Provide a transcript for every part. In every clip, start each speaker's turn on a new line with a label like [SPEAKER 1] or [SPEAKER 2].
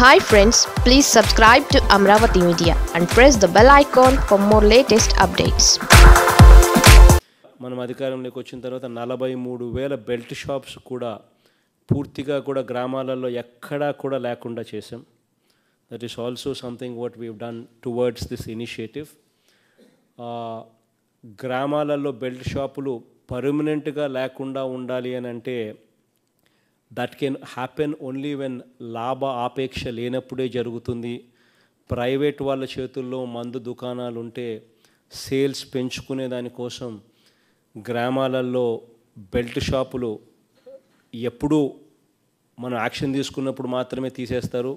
[SPEAKER 1] Hi friends please subscribe to Amaravati media and press the bell icon for more latest updates మనం అధికారంలోకి వచ్చిన తర్వాత నలభై మూడు వేల బెల్ట్ షాప్స్ కూడా పూర్తిగా కూడా గ్రామాలలో ఎక్కడా కూడా లేకుండా చేసాం that is also something what we done towards this initiative గ్రామాలలో బెల్ట్ షాపులు పర్మనెంట్గా లేకుండా ఉండాలి అని అంటే that can happen only when లాభ ఆపేక్ష లేనప్పుడే జరుగుతుంది ప్రైవేట్ వాళ్ళ చేతుల్లో మందు దుకాణాలు ఉంటే సేల్స్ పెంచుకునే దానికోసం గ్రామాలలో బెల్ట్ షాపులు ఎప్పుడూ మనం యాక్షన్ తీసుకున్నప్పుడు మాత్రమే తీసేస్తారు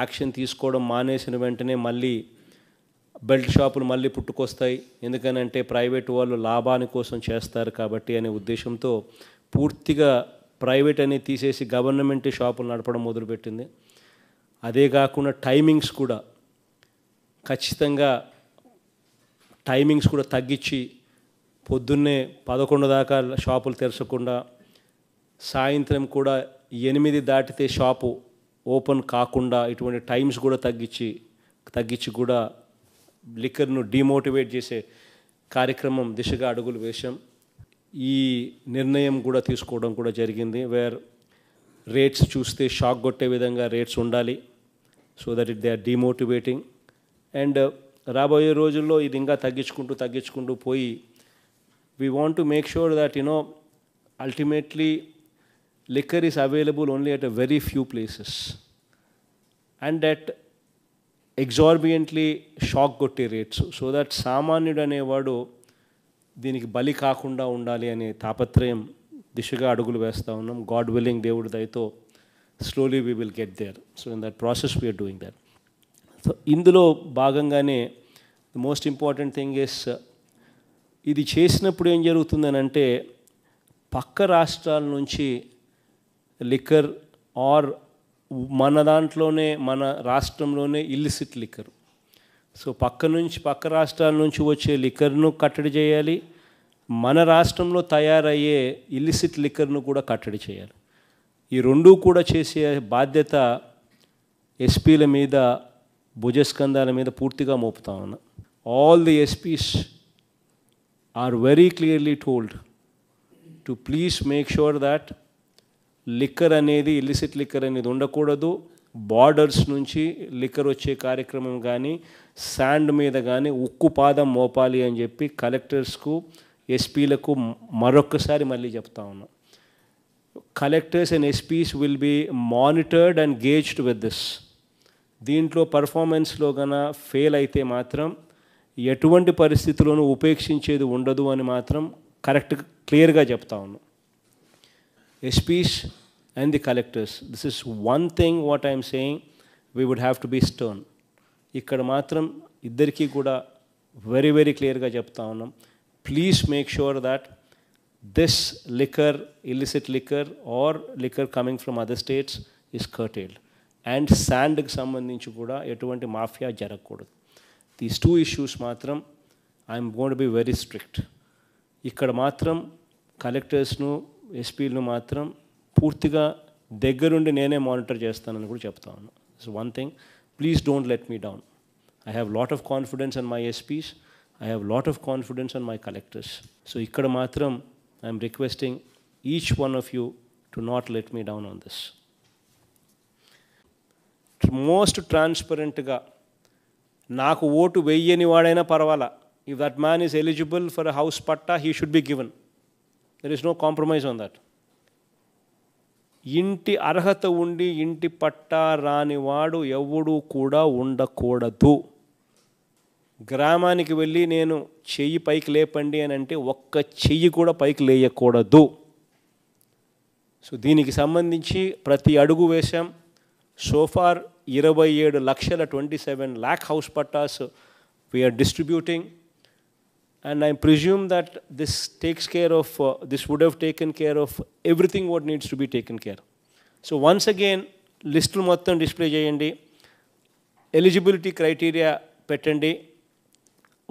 [SPEAKER 1] యాక్షన్ తీసుకోవడం మానేసిన వెంటనే మళ్ళీ బెల్ట్ షాపులు మళ్ళీ పుట్టుకొస్తాయి ఎందుకనంటే ప్రైవేట్ వాళ్ళు లాభాని కోసం చేస్తారు కాబట్టి అనే ఉద్దేశంతో పూర్తిగా ప్రైవేట్ అని తీసేసి గవర్నమెంట్ షాపులు నడపడం మొదలుపెట్టింది అదే కాకుండా టైమింగ్స్ కూడా ఖచ్చితంగా టైమింగ్స్ కూడా తగ్గించి పొద్దున్నే పదకొండు దాకా షాపులు తెరచకుండా సాయంత్రం కూడా ఎనిమిది దాటితే షాపు ఓపెన్ కాకుండా ఇటువంటి టైమ్స్ కూడా తగ్గించి తగ్గించి కూడా లిక్కర్ను డిమోటివేట్ చేసే కార్యక్రమం దిశగా అడుగులు వేశాం Nirnayam Guda Tiskodam Guda Jarigindi, where rates choose the shock gotte vidanga rates undali so that they are demotivating. And Raboy Rojulo, Idinga Thagich Kundu Thagich Kundu we want to make sure that, you know, ultimately liquor is available only at a very few places and that exorbitantly shock gotte rates so that Samanidane Vado. దీనికి బలి కాకుండా ఉండాలి అనే తాపత్రయం దిశగా అడుగులు వేస్తూ ఉన్నాం గాడ్ విల్లింగ్ దేవుడి దయతో slowly we will get there so in that process we are doing that so ఇందులో భాగంగానే the most important thing is ఇది చేసినప్పుడు ఏం జరుగుతుందని అంటే పక్క రాష్ట్రాల నుంచి లిక్కర్ ఆర్ మన దాంట్లోనే మన రాష్ట్రంలోనే ఇల్లిసిట్ లిక్కర్ సో పక్క నుంచి పక్క రాష్ట్రాల నుంచి వచ్చే లిక్కర్ను కట్టడి చేయాలి మన రాష్ట్రంలో తయారయ్యే ఇల్లిసిట్ లిక్కర్ను కూడా కట్టడి చేయాలి ఈ రెండూ కూడా చేసే బాధ్యత ఎస్పీల మీద భుజస్కంధాల మీద పూర్తిగా మోపుతా ఉన్నా all the SPs are very clearly told to please make sure that liquor అనేది ఇల్లిసిట్ లిక్కర్ అనేది ఉండకూడదు బార్డర్స్ నుంచి లిక్కర్ వచ్చే కార్యక్రమం కానీ శాండ్ మీద కానీ ఉక్కు పాదం మోపాలి అని చెప్పి కలెక్టర్స్కు ఎస్పీలకు మరొక్కసారి మళ్ళీ చెప్తా ఉన్నాం collectors and SPs will be monitored and gauged with this దీంట్లో పర్ఫార్మెన్స్లో గన ఫెయిల్ అయితే మాత్రం ఎటువంటి పరిస్థితుల్లోనూ ఉపేక్షించేది ఉండదు అని మాత్రం కరెక్ట్ క్లియర్గా చెప్తా ఉన్నాం SPs and the collectors. This is one thing what I'm saying, we would have to be stern. ఇక్కడ మాత్రం ఇద్దరికీ కూడా వెరీ వెరీ క్లియర్గా చెప్తా ఉన్నాం please make sure that this liquor illicit liquor or liquor coming from other states is curtailed and శాండ్కి సంబంధించి కూడా ఎటువంటి మాఫియా జరగకూడదు దీస్ టూ ఇష్యూస్ మాత్రం I'm gonna be very strict ఇక్కడ మాత్రం కలెక్టర్స్ను ఎస్పీలను మాత్రం పూర్తిగా దగ్గరుండి నేనే మానిటర్ చేస్తానని కూడా చెప్తా ఉన్నా so one thing please don't let me down I have lot of confidence on my SPs I have lot of confidence on my collectors so ఇక్కడ మాత్రం I'm requesting each one of you to not let me down on this most ట్రాన్స్పరెంట్గా నాకు vote వెయ్యని వాడైనా పర్వాలా if that man is eligible for house patta he should be given there is no compromise on that ఇంటి అర్హత ఉండి ఇంటి పట్టా రానివాడు ఎవడూ కూడా ఉండకూడదు గ్రామానికి వెళ్ళి నేను చెయ్యి పైకి లేపండి అని అంటే ఒక్క చెయ్యి కూడా పైకి లేయకూడదు సో దీనికి సంబంధించి ప్రతి అడుగు వేశాం సోఫార్ ఇరవై ఏడు లక్షల twenty seven lakh house pattas we are distributing and I presume that this takes care of this would would have care of everything everything needs to to be care so once again లిస్టులు మొత్తం డిస్ప్లే చేయండి eligibility criteria పెట్టండి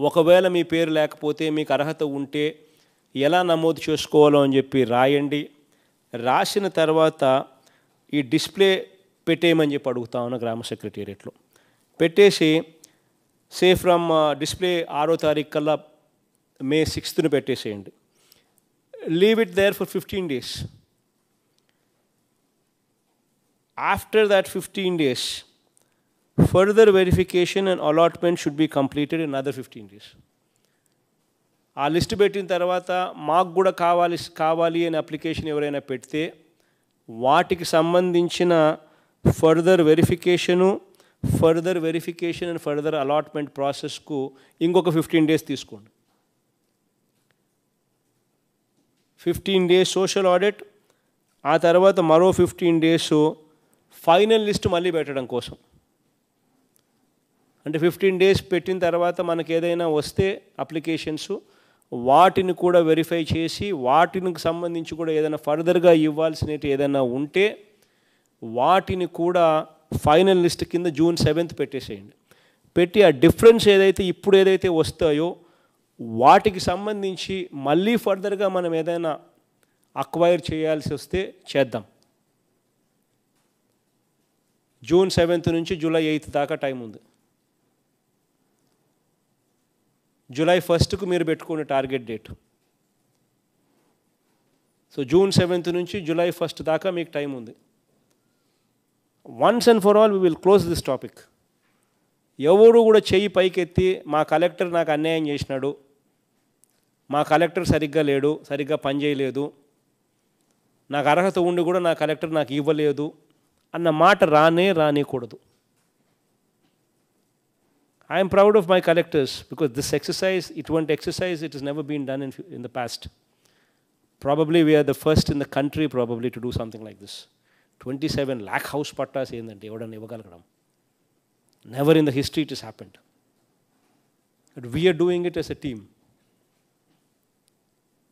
[SPEAKER 1] ఒకవేళ మీ పేరు లేకపోతే మీకు అర్హత ఉంటే ఎలా నమోదు చేసుకోవాలో అని చెప్పి రాయండి రాసిన తర్వాత ఈ డిస్ప్లే పెట్టేయమని చెప్పి అడుగుతా ఉన్న గ్రామ సెక్రటేరియట్లో పెట్టేసి సే ఫ్రమ్ డిస్ప్లే ఆరో తారీఖు కల్లా మే సిక్స్త్ను పెట్టేసేయండి leave it there for fifteen days after that fifteen days further verification and allotment should be completed in other fifteen days ఆ లిస్ట్ పెట్టిన తర్వాత మాకు కూడా కావాలి కావాలి అనే అప్లికేషన్ ఎవరైనా పెడితే వాటికి సంబంధించిన further verification further verification and further allotment ప్రాసెస్కు ఇంకొక ఫిఫ్టీన్ డేస్ తీసుకోండి ఫిఫ్టీన్ డేస్ సోషల్ ఆడిట్ ఆ తర్వాత మరో ఫిఫ్టీన్ డేస్ ఫైనల్ లిస్ట్ మళ్ళీ పెట్టడం కోసం అంటే ఫిఫ్టీన్ డేస్ పెట్టిన తర్వాత మనకు ఏదైనా వస్తే అప్లికేషన్స్ వాటిని కూడా వెరిఫై చేసి వాటికి సంబంధించి కూడా ఏదైనా ఫర్దర్గా ఇవ్వాల్సినవి ఏదైనా ఉంటే వాటిని కూడా ఫైనల్ లిస్ట్ కింద జూన్ సెవెంత్ పెట్టేసేయండి పెట్టి ఆ డిఫరెన్స్ ఏదైతే ఇప్పుడు ఏదైతే వస్తాయో వాటికి సంబంధించి మళ్ళీ ఫర్దర్గా మనం ఏదైనా అక్వైర్ చేయాల్సి వస్తే చేద్దాం జూన్ సెవెంత్ నుంచి జూలై ఎయిత్ దాకా టైం ఉంది జూలై ఫస్ట్కు మీరు పెట్టుకునే target date so June seventh నుంచి జూలై ఫస్ట్ దాకా మీకు టైం ఉంది once and for all we will close this topic ఎవరు కూడా చెయ్యి పైకెత్తి మా కలెక్టర్ నాకు అన్యాయం చేసినాడు మా కలెక్టర్ సరిగ్గా లేడు సరిగ్గా పనిచేయలేదు నాకు అర్హత ఉండి కూడా నా కలెక్టర్ నాకు ఇవ్వలేదు అన్న మాట రానే రానికూడదు I'm proud of my collectors because this exercise ఇటువంటి exercise it is never been done in in the past probably we are the first in the country probably to do something like this twenty seven lakh house pattas ఏంటంటే ఎవడన్నా ఇవ్వగలగడం never in the history it is happened but we are doing it as a team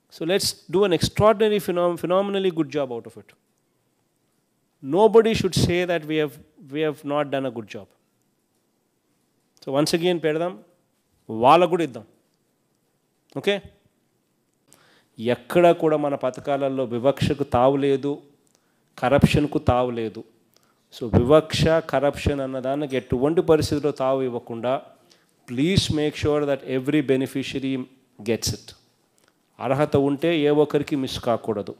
[SPEAKER 1] So let's do an extraordinary, phenom- phenomenally good job out of it. Nobody should say that we have, we have not done a good job. So once again పెడదాం వాళ్ళకు కూడా ఇద్దాం okay ఎక్కడ కూడా మన పథకాలలో వివక్షకు తావులేదు కరప్షన్కు తావులేదు so వివక్ష కరప్షన్ అన్నదానికి ఎటువంటి పరిస్థితిలో తావు ఇవ్వకుండా please make sure that every beneficiary gets it అర్హత ఉంటే ఏ ఒక్కరికి మిస్ కాకూడదు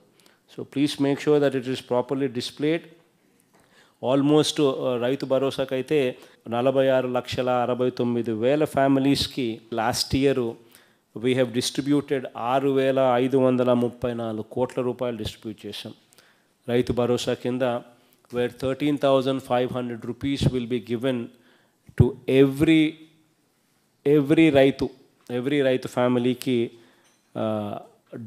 [SPEAKER 1] so please make sure that it is properly displayed almost రైతు భరోసాకైతే నలభై ఆరు లక్షల అరవై తొమ్మిది వేల ఫ్యామిలీస్కి last year we have distributed ఆరు వేల ఐదు వందల ముప్పై నాలుగు కోట్ల రూపాయలు డిస్ట్రిబ్యూట్ చేశాం రైతు భరోసా కింద where thirteen thousand five hundred rupees will be given to every every రైతు ఎవ్రీ రైతు ఫ్యామిలీకి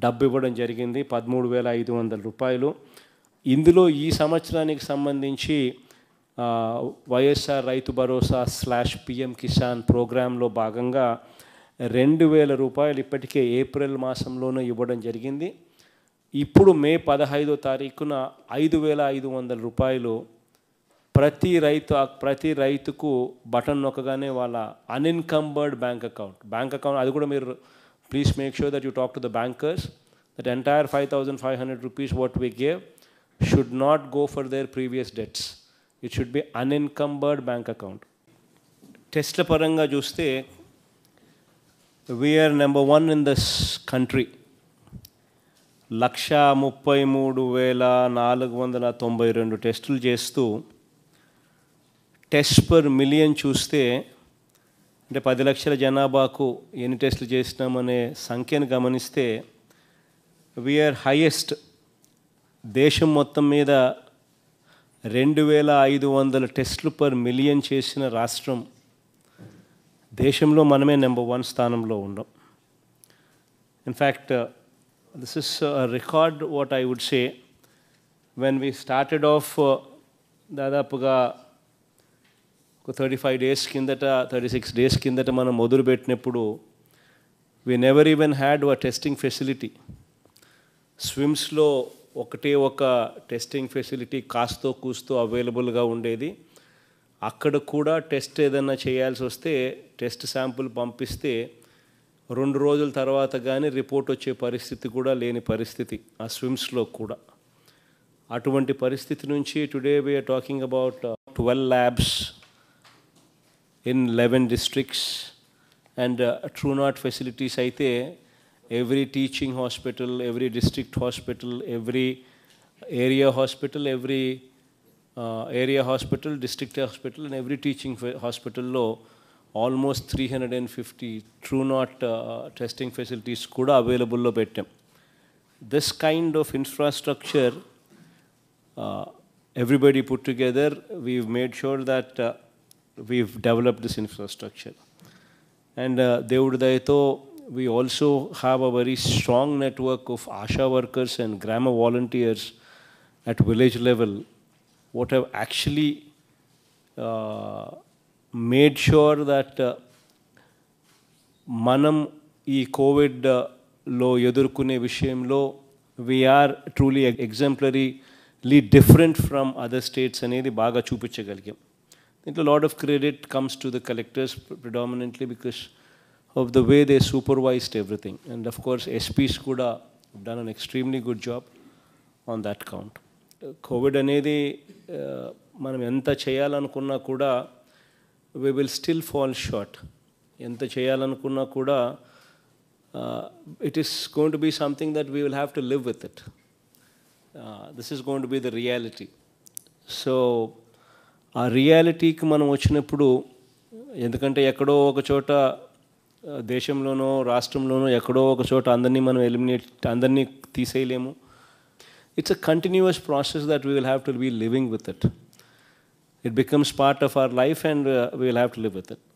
[SPEAKER 1] డబ్బు ఇవ్వడం జరిగింది పదమూడు వేల ఐదు వందల రూపాయలు ఇందులో ఈ సంవత్సరానికి సంబంధించి వైఎస్ఆర్ రైతు భరోసా స్లాష్ పిఎం కిసాన్ ప్రోగ్రాంలో భాగంగా రెండు వేల రూపాయలు ఇప్పటికే ఏప్రిల్ మాసంలోనే ఇవ్వడం జరిగింది ఇప్పుడు మే పదహైదో తారీఖున ఐదు వేల ఐదు వందల రూపాయలు ప్రతి రైతు ప్రతి రైతుకు బటన్ నొక్కగానే వాళ్ళ unencumbered bank account bank account అది కూడా మీరు Please make sure that you talk to the bankers. That entire 5,500 rupees what we give should not go for their previous debts. It should be unencumbered bank account. Tesla Paranga Juste, we are number one in this country. లక్ష ముప్పై మూడు వేల నాలుగు వందల తొంభై రెండు టెస్టులు చేస్తూ test per million చూస్తే అంటే పది లక్షల జనాభాకు ఎన్ని టెస్టులు చేసినామనే సంఖ్యను గమనిస్తే వీఆర్ హైయెస్ట్ దేశం మొత్తం మీద రెండు వేల ఐదు వందల టెస్టులు పర్ మిలియన్ చేసిన రాష్ట్రం దేశంలో మనమే నెంబర్ వన్ స్థానంలో ఉండం in fact this is record what I would say when we started off దాదాపుగా ఒక థర్టీ ఫైవ్ డేస్ కిందట థర్టీ సిక్స్ డేస్ కిందట మనం మొదలుపెట్టినప్పుడు we never even had a testing facility స్విమ్స్లో ఒకటే ఒక టెస్టింగ్ ఫెసిలిటీ కాస్తో కూస్తో అవైలబుల్గా ఉండేది అక్కడ కూడా టెస్ట్ ఏదైనా చేయాల్సి వస్తే టెస్ట్ శాంపుల్ పంపిస్తే రెండు రోజుల తర్వాత కానీ రిపోర్ట్ వచ్చే పరిస్థితి కూడా లేని పరిస్థితి ఆ స్విమ్స్లో కూడా అటువంటి పరిస్థితి నుంచి today we are talking about twelve labs in 11 districts and uh, true not facilities aithe every teaching hospital every district hospital every area hospital every uh, area hospital district hospital and every teaching hospital lo almost 350 true not uh, testing facilities kuda available lo pettam this kind of infrastructure uh, everybody put together we've made sure that we've developed this infrastructure. And Devud uh, we also have a very strong network of ASHA workers and grammar volunteers at village level, what have actually uh, made sure that uh, manam e COVID uh, lo yadurkune vishayam lo, we are truly exemplarily different from other states and the baga chupichagalgiam a lot of credit comes to the collectors predominantly because of the way they supervised everything. And of course, SP could have done an extremely good job on that count. COVID anedi manam enta cheyalan kunna kuda, we will still fall short. Enta cheyalan kunna kuda, it is going to be something that we will have to live with it. Uh, this is going to be the reality. So, ఆ రియాలిటీకి మనం వచ్చినప్పుడు ఎందుకంటే ఎక్కడో ఒక చోట దేశంలోనో రాష్ట్రంలోనో ఎక్కడో ఒక చోట అందరినీ మనం ఎలిమినేట్ అందరినీ తీసేయలేము it's a continuous process that we will have to be living with it it becomes part of our life and we will have to live with it